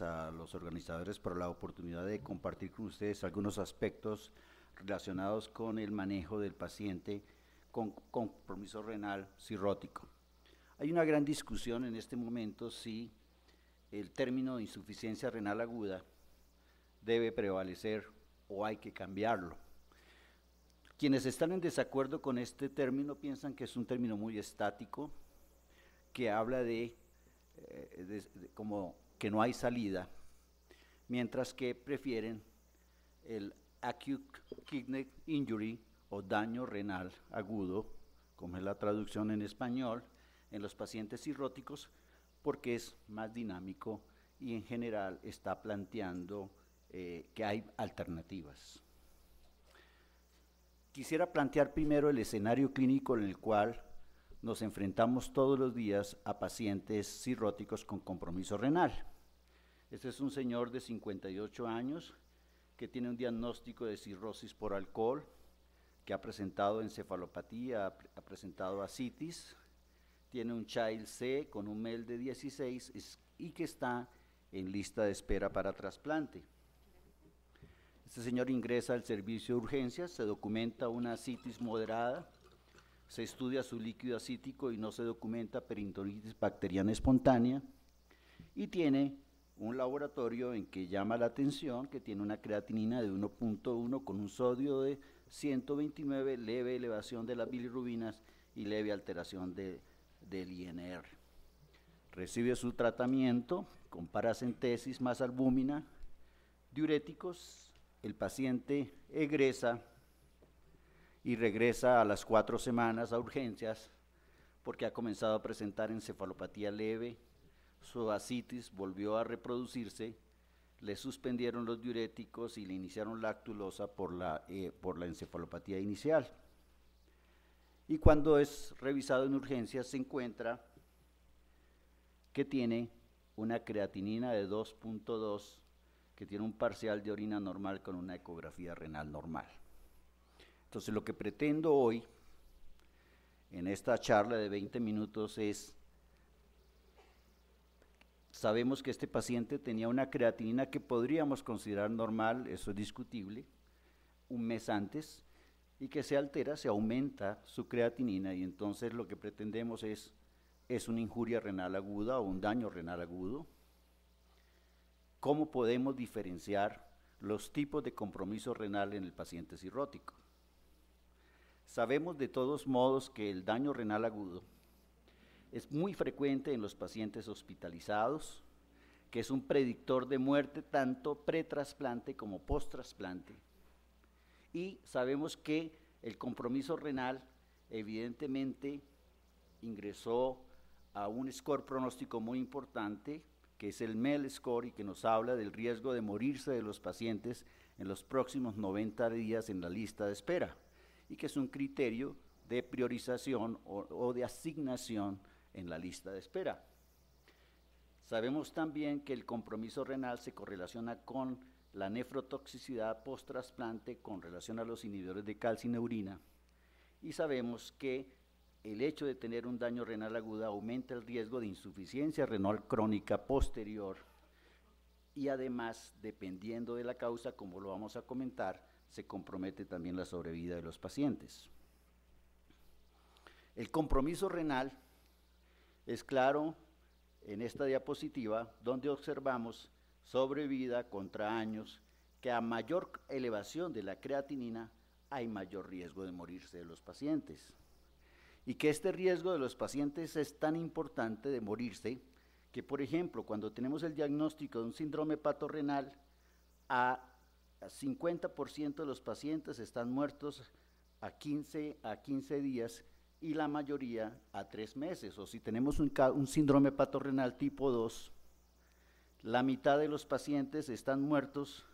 a los organizadores por la oportunidad de compartir con ustedes algunos aspectos relacionados con el manejo del paciente con compromiso renal cirrótico. Hay una gran discusión en este momento si el término de insuficiencia renal aguda debe prevalecer o hay que cambiarlo. Quienes están en desacuerdo con este término piensan que es un término muy estático, que habla de eh, como que no hay salida, mientras que prefieren el acute kidney injury o daño renal agudo, como es la traducción en español, en los pacientes cirróticos porque es más dinámico y en general está planteando eh, que hay alternativas. Quisiera plantear primero el escenario clínico en el cual nos enfrentamos todos los días a pacientes cirróticos con compromiso renal. Este es un señor de 58 años que tiene un diagnóstico de cirrosis por alcohol, que ha presentado encefalopatía, ha, presentado asitis, tiene un Child C con un MEL de 16 y que está en lista de espera para trasplante. Este señor ingresa al servicio de urgencias, se documenta una asitis moderada, se estudia su líquido acítico y no se documenta peritonitis bacteriana espontánea y tiene un laboratorio en que llama la atención que tiene una creatinina de 1.1 con un sodio de 129, leve elevación de las bilirubinas y leve alteración del INR. Recibe su tratamiento con paracentesis más albúmina, diuréticos. El paciente egresa y regresa a las cuatro semanas a urgencias porque ha comenzado a presentar encefalopatía leve, su volvió a reproducirse, le suspendieron los diuréticos y le iniciaron lactulosa por la, eh, por la encefalopatía inicial. Y cuando es revisado en urgencias se encuentra que tiene una creatinina de 2.2, que tiene un parcial de orina normal con una ecografía renal normal. Entonces lo que pretendo hoy en esta charla de 20 minutos es Sabemos que este paciente tenía una creatinina que podríamos considerar normal, eso es discutible, un mes antes, y que se altera, se aumenta su creatinina y entonces lo que pretendemos es, es una injuria renal aguda o un daño renal agudo. ¿Cómo podemos diferenciar los tipos de compromiso renal en el paciente cirrótico? Sabemos de todos modos que el daño renal agudo es muy frecuente en los pacientes hospitalizados, que es un predictor de muerte tanto pretrasplante como post Y sabemos que el compromiso renal evidentemente ingresó a un score pronóstico muy importante, que es el MEL score y que nos habla del riesgo de morirse de los pacientes en los próximos 90 días en la lista de espera, y que es un criterio de priorización o de asignación en la lista de espera. Sabemos también que el compromiso renal se correlaciona con la nefrotoxicidad post-trasplante con relación a los inhibidores de calcineurina y sabemos que el hecho de tener un daño renal agudo aumenta el riesgo de insuficiencia renal crónica posterior y además, dependiendo de la causa, como lo vamos a comentar, se compromete también la sobrevida de los pacientes. El compromiso renal es claro en esta diapositiva donde observamos vida contra años que a mayor elevación de la creatinina hay mayor riesgo de morirse de los pacientes. Y que este riesgo de los pacientes es tan importante de morirse que, por ejemplo, cuando tenemos el diagnóstico de un síndrome hepato-renal, a 50% de los pacientes están muertos a 15, a 15 días y la mayoría a tres meses. O si tenemos un, un síndrome renal tipo 2, la mitad de los pacientes están muertos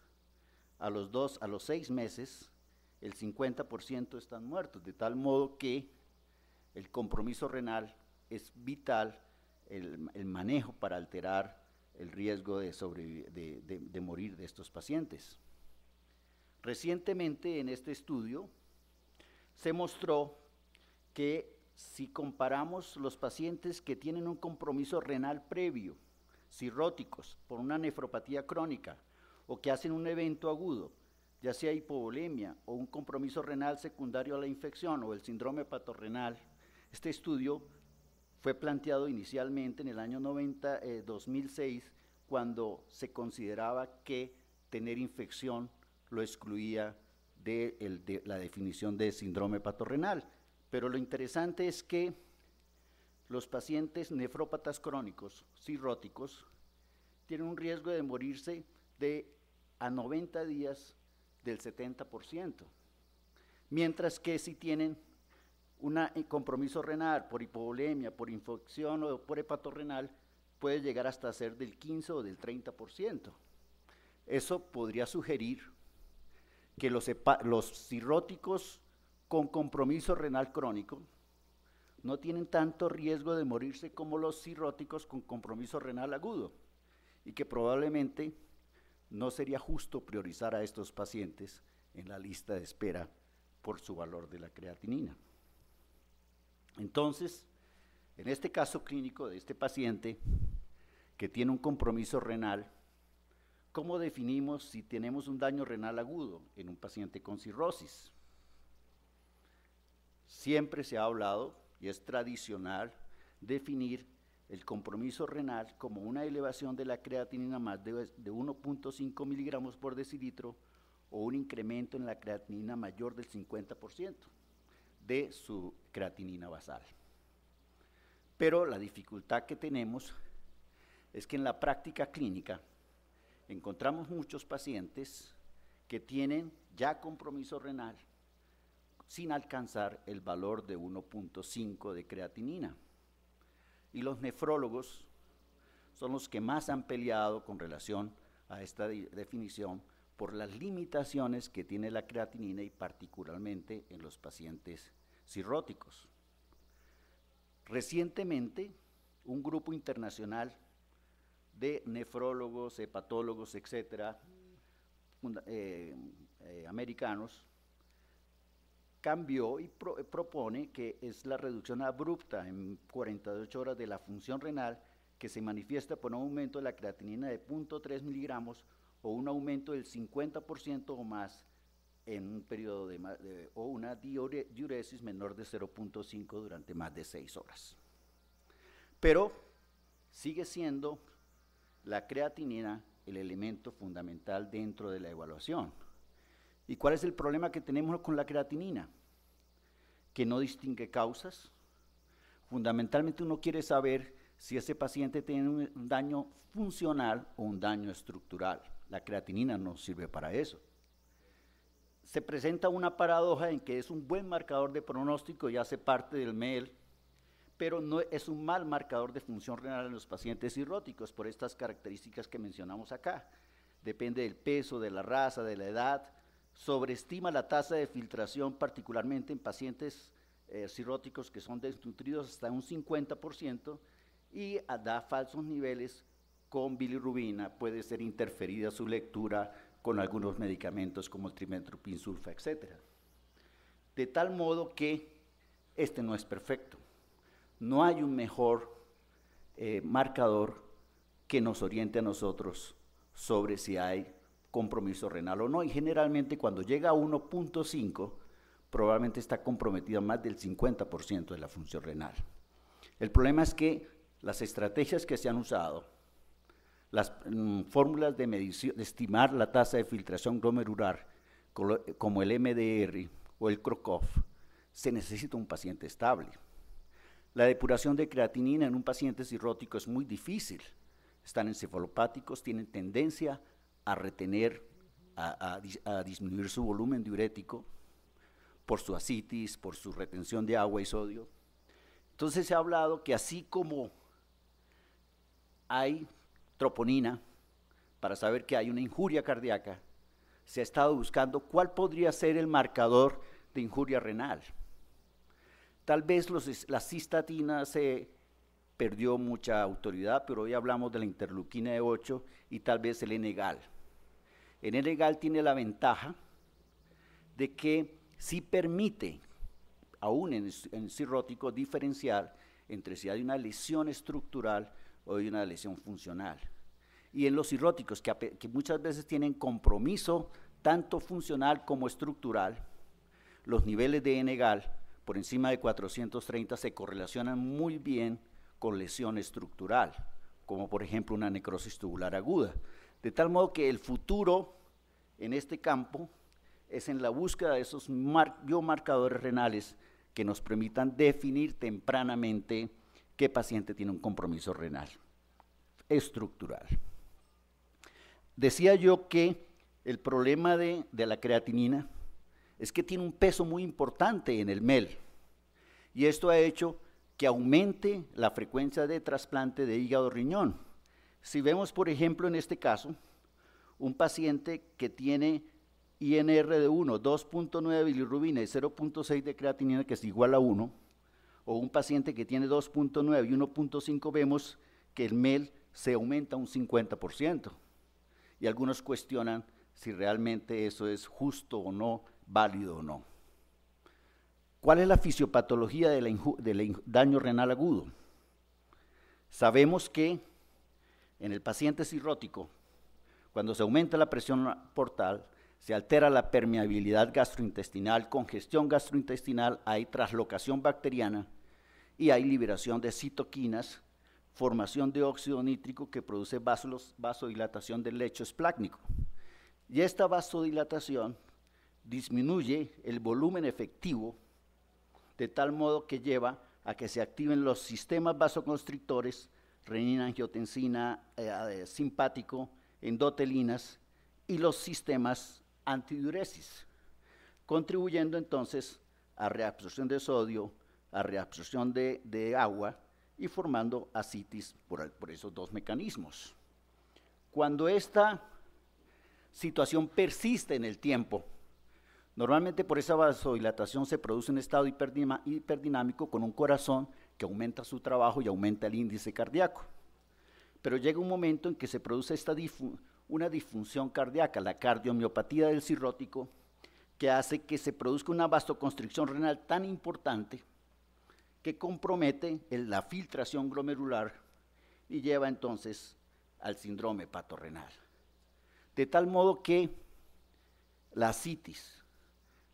a los dos, a los seis meses, el 50% están muertos, de tal modo que el compromiso renal es vital, el, manejo para alterar el riesgo de, de, de, de morir de estos pacientes. Recientemente en este estudio se mostró que si comparamos los pacientes que tienen un compromiso renal previo, cirróticos por una nefropatía crónica o que hacen un evento agudo, ya sea hipovolemia o un compromiso renal secundario a la infección o el síndrome patorrenal, este estudio fue planteado inicialmente en el año 90, 2006 eh, cuando se consideraba que tener infección lo excluía de, la definición de síndrome patorrenal. Pero lo interesante es que los pacientes nefrópatas crónicos, cirróticos, tienen un riesgo de morirse de a 90 días del 70%, mientras que si tienen un compromiso renal por hipovolemia, por infección o por hepatorrenal, puede llegar hasta ser del 15 o del 30%. Eso podría sugerir que los, los cirróticos con compromiso renal crónico no tienen tanto riesgo de morirse como los cirróticos con compromiso renal agudo y que probablemente no sería justo priorizar a estos pacientes en la lista de espera por su valor de la creatinina. Entonces, en este caso clínico de este paciente que tiene un compromiso renal, ¿cómo definimos si tenemos un daño renal agudo en un paciente con cirrosis? Siempre se ha hablado, y es tradicional, definir el compromiso renal como una elevación de la creatinina más de, 1.5 miligramos por decilitro o un incremento en la creatinina mayor del 50% de su creatinina basal. Pero la dificultad que tenemos es que en la práctica clínica encontramos muchos pacientes que tienen ya compromiso renal sin alcanzar el valor de 1.5 de creatinina. Y los nefrólogos son los que más han peleado con relación a esta definición por las limitaciones que tiene la creatinina y particularmente en los pacientes cirróticos. Recientemente, un grupo internacional de nefrólogos, hepatólogos, etcétera, eh, eh, americanos, cambió y eh, propone que es la reducción abrupta en 48 horas de la función renal que se manifiesta por un aumento de la creatinina de 0.3 miligramos o un aumento del 50% o más en un periodo de, o una diuresis menor de 0.5 durante más de 6 horas. Pero sigue siendo la creatinina el elemento fundamental dentro de la evaluación. ¿Y cuál es el problema que tenemos con la creatinina? Que no distingue causas. Fundamentalmente uno quiere saber si ese paciente tiene un daño funcional o un daño estructural. La creatinina no sirve para eso. Se presenta una paradoja en que es un buen marcador de pronóstico y hace parte del MEL, pero no es un mal marcador de función renal en los pacientes cirróticos por estas características que mencionamos acá. Depende del peso, de la raza, de la edad, sobreestima la tasa de filtración, particularmente en pacientes eh, cirróticos que son desnutridos hasta un 50% y da falsos niveles con bilirrubina, puede ser interferida su lectura con algunos medicamentos como el trimetropin sulfa, etc. De tal modo que este no es perfecto. No hay un mejor eh, marcador que nos oriente a nosotros sobre si hay compromiso renal o no. Y generalmente cuando llega a 1.5, probablemente está comprometida más del 50% de la función renal. El problema es que las estrategias que se han usado, las mm, fórmulas de, estimar la tasa de filtración glomerular, como el MDR o el CROCOF, se necesita un paciente estable. La depuración de creatinina en un paciente cirrótico es muy difícil. Están encefalopáticos, tienen tendencia a retener, a, disminuir su volumen diurético por su asitis, por su retención de agua y sodio. Entonces se ha hablado que así como hay troponina para saber que hay una injuria cardíaca, se ha estado buscando cuál podría ser el marcador de injuria renal. Tal vez los, las cistatinas se perdió mucha autoridad, pero hoy hablamos de la interluquina de 8 y tal vez el Enegal. El Enegal tiene la ventaja de que sí permite, aún en, cirrótico, diferenciar entre si hay una lesión estructural o hay una lesión funcional. Y en los cirróticos, que, que muchas veces tienen compromiso tanto funcional como estructural, los niveles de Enegal por encima de 430 se correlacionan muy bien con lesión estructural, como por ejemplo una necrosis tubular aguda. De tal modo que el futuro en este campo es en la búsqueda de esos biomarcadores renales que nos permitan definir tempranamente qué paciente tiene un compromiso renal estructural. Decía yo que el problema de, la creatinina es que tiene un peso muy importante en el MEL y esto ha hecho que aumente la frecuencia de trasplante de hígado-riñón. Si vemos, por ejemplo, en este caso, un paciente que tiene INR de 1, 2.9 bilirrubina y 0.6 de creatinina, que es igual a 1, o un paciente que tiene 2.9 y 1.5, vemos que el MEL se aumenta un 50%. Y algunos cuestionan si realmente eso es justo o no, válido o no. ¿Cuál es la fisiopatología del daño renal agudo? Sabemos que en el paciente cirrótico, cuando se aumenta la presión portal, se altera la permeabilidad gastrointestinal, congestión gastrointestinal, hay traslocación bacteriana y hay liberación de citoquinas, formación de óxido nítrico que produce vasodilatación del lecho esplácnico. Y esta vasodilatación disminuye el volumen efectivo de tal modo que lleva a que se activen los sistemas vasoconstrictores, renina, angiotensina, eh, ah, eh, simpático, endotelinas y los sistemas antidiuresis, contribuyendo entonces a reabsorción de sodio, a reabsorción de, agua y formando ascitis por, por esos dos mecanismos. Cuando esta situación persiste en el tiempo, Normalmente por esa vasodilatación se produce un estado hiperdinámico con un corazón que aumenta su trabajo y aumenta el índice cardíaco. Pero llega un momento en que se produce una disfunción cardíaca, la cardiomiopatía del cirrótico, que hace que se produzca una vasoconstricción renal tan importante que compromete la filtración glomerular y lleva entonces al síndrome hepato-renal. De tal modo que la citis,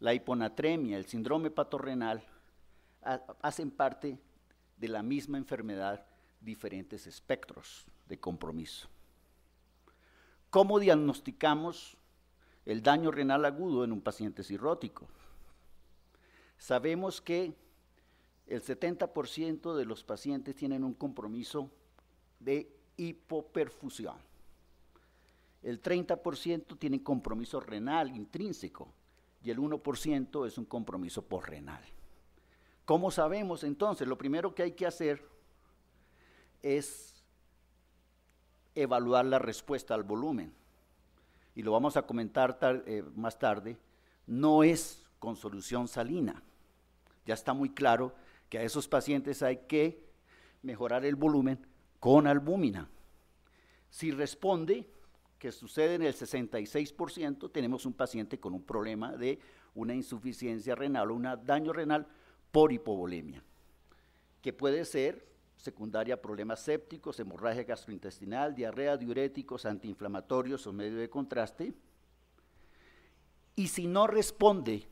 la hiponatremia, el síndrome patorrenal, hacen parte de la misma enfermedad, diferentes espectros de compromiso. ¿Cómo diagnosticamos el daño renal agudo en un paciente cirrótico? Sabemos que el 70% de los pacientes tienen un compromiso de hipoperfusión. El 30% tienen compromiso renal intrínseco y el 1% es un compromiso por renal. ¿Cómo sabemos entonces? Lo primero que hay que hacer es evaluar la respuesta al volumen. Y lo vamos a comentar eh, más tarde. No es con solución salina. Ya está muy claro que a esos pacientes hay que mejorar el volumen con albúmina. Si responde, que sucede en el 66%, tenemos un paciente con un problema de una insuficiencia renal o un daño renal por hipovolemia, que puede ser secundaria a problemas sépticos, hemorragia gastrointestinal, diarrea, diuréticos, antiinflamatorios o medio de contraste. Y si no responde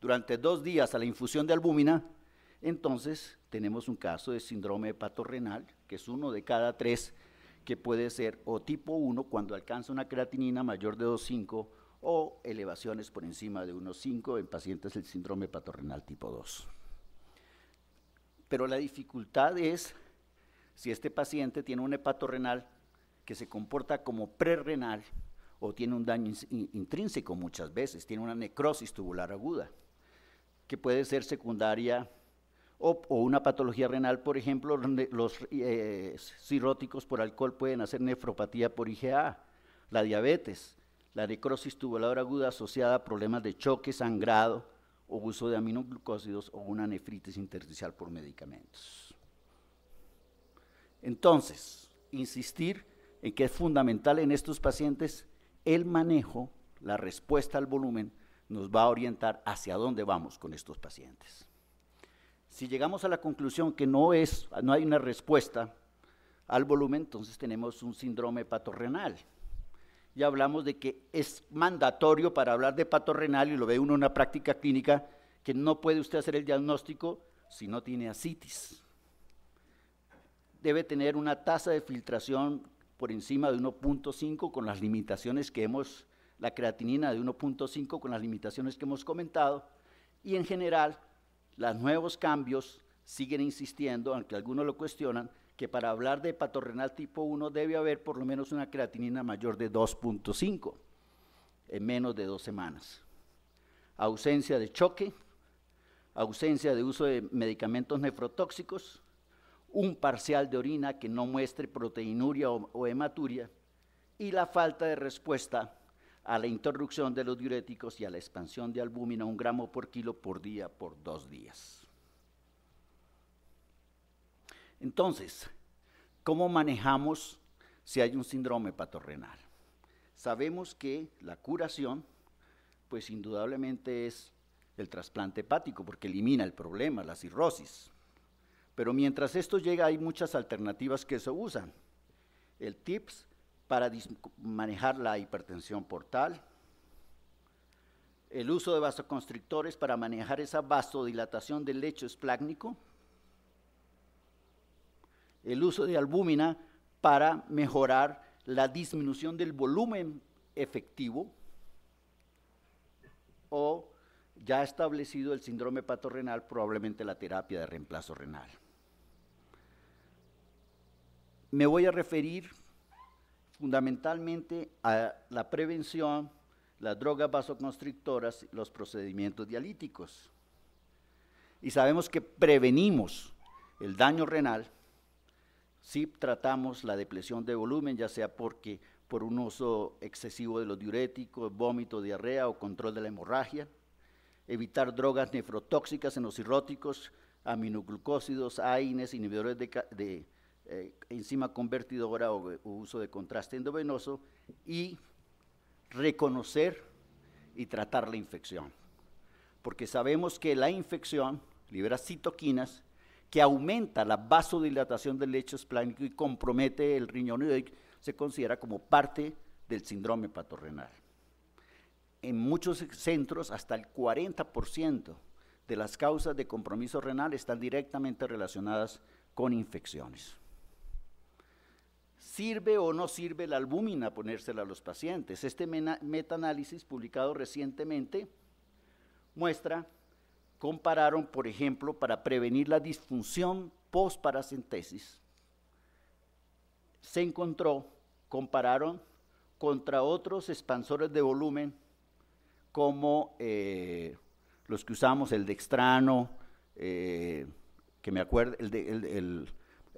durante dos días a la infusión de albúmina, entonces tenemos un caso de síndrome hepatorrenal, que es uno de cada tres que puede ser o tipo 1 cuando alcanza una creatinina mayor de 2,5 o elevaciones por encima de 1,5 en pacientes del síndrome hepato-renal tipo 2. Pero la dificultad es si este paciente tiene un hepato-renal que se comporta como prerrenal o tiene un daño intrínseco muchas veces, tiene una necrosis tubular aguda, que puede ser secundaria o, una patología renal, por ejemplo, los eh, cirróticos por alcohol pueden hacer nefropatía por IgA, la diabetes, la necrosis tubular aguda asociada a problemas de choque, sangrado o uso de aminoglucósidos o una nefritis intersticial por medicamentos. Entonces, insistir en que es fundamental en estos pacientes el manejo, la respuesta al volumen, nos va a orientar hacia dónde vamos con estos pacientes. Si llegamos a la conclusión que no, es, no hay una respuesta al volumen, entonces tenemos un síndrome patorrenal. Ya hablamos de que es mandatorio para hablar de patorrenal y lo ve uno en una práctica clínica que no puede usted hacer el diagnóstico si no tiene asitis. Debe tener una tasa de filtración por encima de 1.5 con las limitaciones que hemos, la creatinina de 1.5 con las limitaciones que hemos comentado y en general los nuevos cambios siguen insistiendo, aunque algunos lo cuestionan, que para hablar de patorrenal tipo 1 debe haber por lo menos una creatinina mayor de 2.5 en menos de dos semanas. Ausencia de choque, ausencia de uso de medicamentos nefrotóxicos, un parcial de orina que no muestre proteinuria o, o hematuria y la falta de respuesta a la interrupción de los diuréticos y a la expansión de albúmina un gramo por kilo por día por dos días. Entonces, ¿cómo manejamos si hay un síndrome hepato-renal? Sabemos que la curación, pues indudablemente es el trasplante hepático, porque elimina el problema, la cirrosis. Pero mientras esto llega hay muchas alternativas que se usan. El TIPS para manejar la hipertensión portal, el uso de vasoconstrictores para manejar esa vasodilatación del lecho esplácnico, el uso de albúmina para mejorar la disminución del volumen efectivo o ya establecido el síndrome patorrenal, probablemente la terapia de reemplazo renal. Me voy a referir fundamentalmente a la prevención, las drogas vasoconstrictoras, los procedimientos dialíticos. Y sabemos que prevenimos el daño renal si tratamos la depresión de volumen, ya sea porque por un uso excesivo de los diuréticos, vómito, diarrea o control de la hemorragia, evitar drogas nefrotóxicas en los cirróticos, aminoglucósidos, AINES, inhibidores de eh, enzima convertidora o, uso de contraste endovenoso y reconocer y tratar la infección. Porque sabemos que la infección libera citoquinas que aumenta la vasodilatación del lecho esplánico y compromete el riñón y se considera como parte del síndrome patorrenal. En muchos centros, hasta el 40% de las causas de compromiso renal están directamente relacionadas con infecciones. ¿Sirve o no sirve la albúmina ponérsela a los pacientes? Este metaanálisis publicado recientemente muestra, compararon, por ejemplo, para prevenir la disfunción pos-paracentesis, se encontró, compararon contra otros expansores de volumen como eh, los que usamos, el dextrano, eh, que me acuerdo,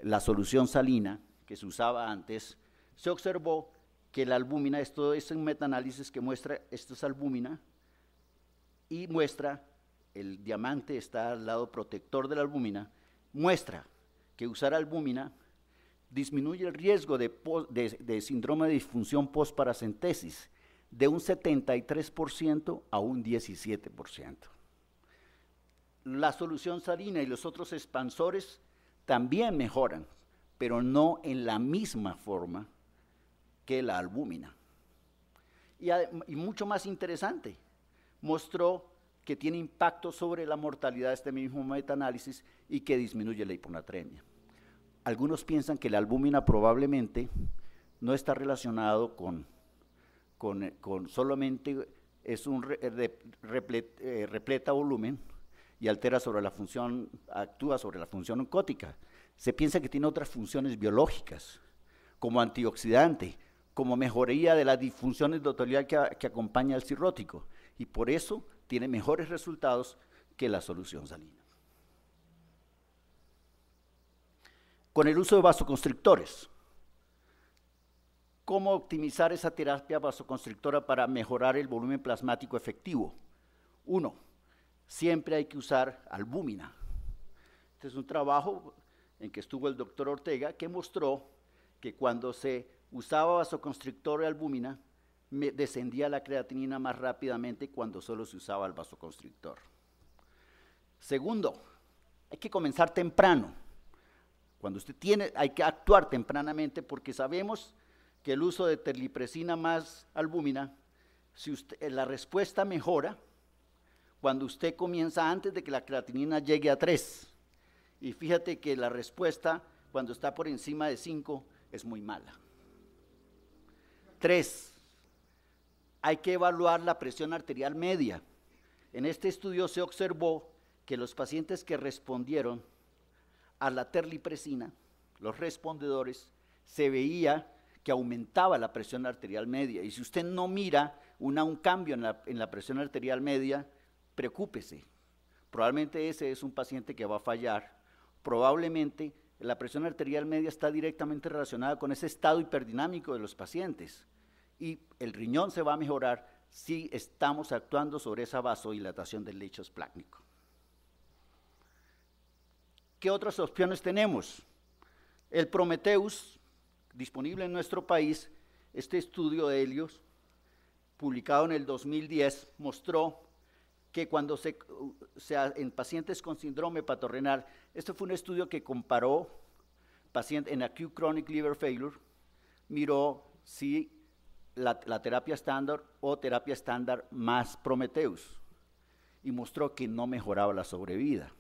la solución salina, se usaba antes, se observó que la albúmina, esto es un metaanálisis que muestra, esto es albúmina, y muestra, el diamante está al lado protector de la albúmina, muestra que usar albúmina disminuye el riesgo de, síndrome de disfunción postparacentesis de un 73% a un 17%. La solución salina y los otros expansores también mejoran pero no en la misma forma que la albúmina. Y, mucho más interesante, mostró que tiene impacto sobre la mortalidad de este mismo metaanálisis y que disminuye la hiponatremia. Algunos piensan que la albúmina probablemente no está relacionado con, solamente es un eh, repleta volumen y altera sobre la función, actúa sobre la función oncótica, se piensa que tiene otras funciones biológicas, como antioxidante, como mejoría de las disfunciones de que, que acompaña al cirrótico, y por eso tiene mejores resultados que la solución salina. Con el uso de vasoconstrictores, cómo optimizar esa terapia vasoconstrictora para mejorar el volumen plasmático efectivo. Uno, siempre hay que usar albúmina. Este es un trabajo en que estuvo el doctor Ortega, que mostró que cuando se usaba vasoconstrictor y albúmina, descendía la creatinina más rápidamente cuando solo se usaba el vasoconstrictor. Segundo, hay que comenzar temprano. Cuando usted tiene, hay que actuar tempranamente porque sabemos que el uso de terlipresina más albúmina, si eh, la respuesta mejora cuando usted comienza antes de que la creatinina llegue a 3. Y fíjate que la respuesta cuando está por encima de 5 es muy mala. 3. Hay que evaluar la presión arterial media. En este estudio se observó que los pacientes que respondieron a la terlipresina, los respondedores, se veía que aumentaba la presión arterial media. Y si usted no mira un cambio en la presión arterial media, preocúpese. Probablemente ese es un paciente que va a fallar probablemente la presión arterial media está directamente relacionada con ese estado hiperdinámico de los pacientes y el riñón se va a mejorar si estamos actuando sobre esa vasodilatación del lecho esplácnico. ¿Qué otras opciones tenemos? El Prometheus, disponible en nuestro país, este estudio de Helios, publicado en el 2010, mostró que cuando se, uh, sea, en pacientes con síndrome hepato-renal, esto fue un estudio que comparó pacientes en acute chronic liver failure, miró si la, terapia estándar o terapia estándar más Prometheus y mostró que no mejoraba la sobrevida.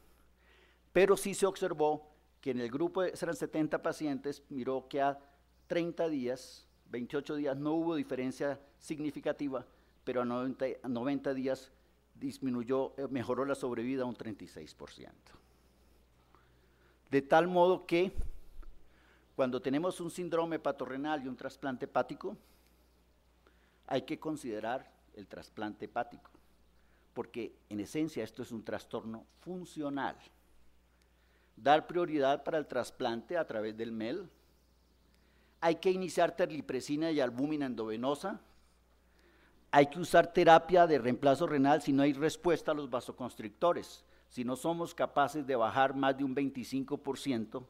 Pero sí se observó que en el grupo eran 70 pacientes, miró que a 30 días, 28 días no hubo diferencia significativa, pero a 90 días disminuyó, eh, mejoró la sobrevida un 36%. De tal modo que cuando tenemos un síndrome hepatorrenal y un trasplante hepático, hay que considerar el trasplante hepático, porque en esencia esto es un trastorno funcional. Dar prioridad para el trasplante a través del MEL. Hay que iniciar terlipresina y albúmina endovenosa hay que usar terapia de reemplazo renal si no hay respuesta a los vasoconstrictores. Si no somos capaces de bajar más de un 25%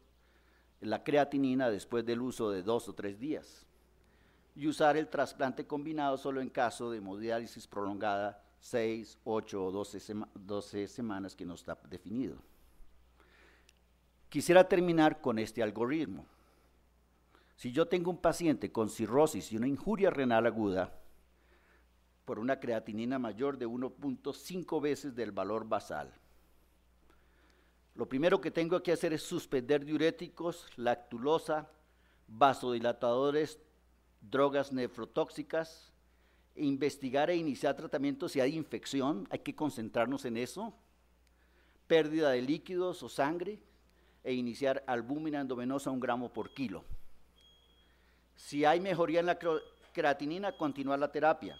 la creatinina después del uso de dos o tres días. Y usar el trasplante combinado solo en caso de hemodiálisis prolongada 6, 8 o 12, 12 semanas que no está definido. Quisiera terminar con este algoritmo. Si yo tengo un paciente con cirrosis y una injuria renal aguda, por una creatinina mayor de 1.5 veces del valor basal. Lo primero que tengo que hacer es suspender diuréticos, lactulosa, vasodilatadores, drogas nefrotóxicas, e investigar e iniciar tratamiento si hay infección, hay que concentrarnos en eso, pérdida de líquidos o sangre, e iniciar albúmina endovenosa un gramo por kilo. Si hay mejoría en la creatinina, continuar la terapia.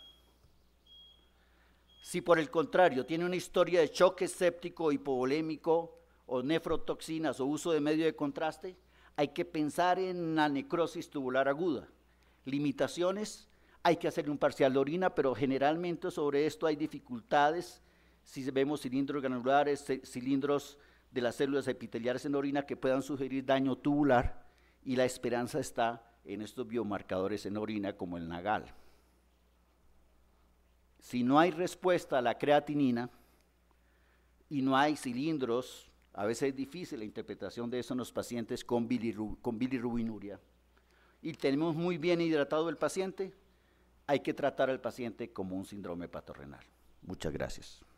Si por el contrario tiene una historia de choque séptico hipovolémico o nefrotoxinas o uso de medio de contraste, hay que pensar en la necrosis tubular aguda. Limitaciones, hay que hacerle un parcial de orina, pero generalmente sobre esto hay dificultades si vemos cilindros granulares, cilindros de las células epiteliales en orina que puedan sugerir daño tubular y la esperanza está en estos biomarcadores en orina como el nagal si no hay respuesta a la creatinina y no hay cilindros, a veces es difícil la interpretación de eso en los pacientes con, bilirrubinuria, y tenemos muy bien hidratado el paciente, hay que tratar al paciente como un síndrome patorrenal. Muchas gracias.